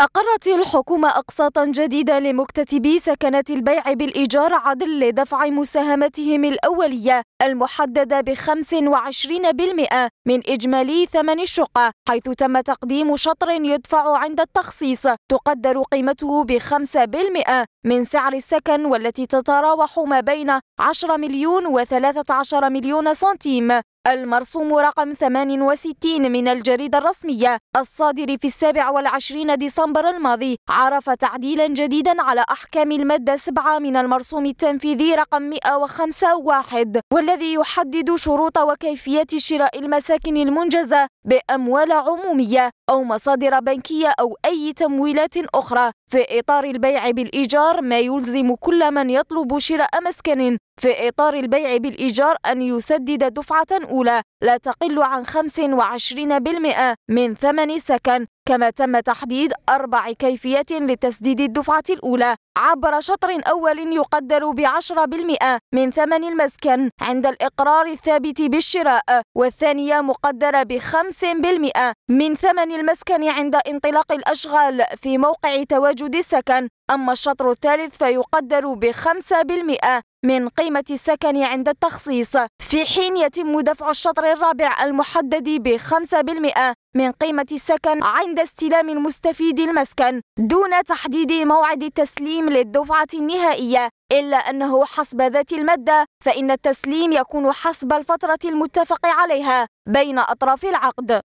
أقرت الحكومة أقساطا جديدة لمكتتبي سكنات البيع بالإيجار عدل لدفع مساهمتهم الأولية المحددة ب 25% من إجمالي ثمن الشقة حيث تم تقديم شطر يدفع عند التخصيص تقدر قيمته ب 5% من سعر السكن والتي تتراوح ما بين 10 مليون و 13 مليون سنتيم المرسوم رقم 68 من الجريدة الرسمية الصادر في السابع والعشرين ديسمبر الماضي عرف تعديلا جديدا على أحكام المادة 7 من المرسوم التنفيذي رقم 105 واحد والذي يحدد شروط وكيفية شراء المساكن المنجزة بأموال عمومية أو مصادر بنكية أو أي تمويلات أخرى في إطار البيع بالإيجار ما يلزم كل من يطلب شراء مسكن في إطار البيع بالإيجار أن يسدد دفعة أولى لا تقل عن 25% من ثمن السكن كما تم تحديد أربع كيفيات لتسديد الدفعة الأولى عبر شطر أول يقدر بعشرة بالمئة من ثمن المسكن عند الإقرار الثابت بالشراء والثانية مقدرة بخمس بالمئة من ثمن المسكن عند انطلاق الأشغال في موقع تواجد السكن أما الشطر الثالث فيقدر بخمسة بالمئة من قيمة السكن عند التخصيص في حين يتم دفع الشطر الرابع المحدد ب 5% من قيمة السكن عند استلام المستفيد المسكن دون تحديد موعد التسليم للدفعة النهائية إلا أنه حسب ذات المادة فإن التسليم يكون حسب الفترة المتفق عليها بين أطراف العقد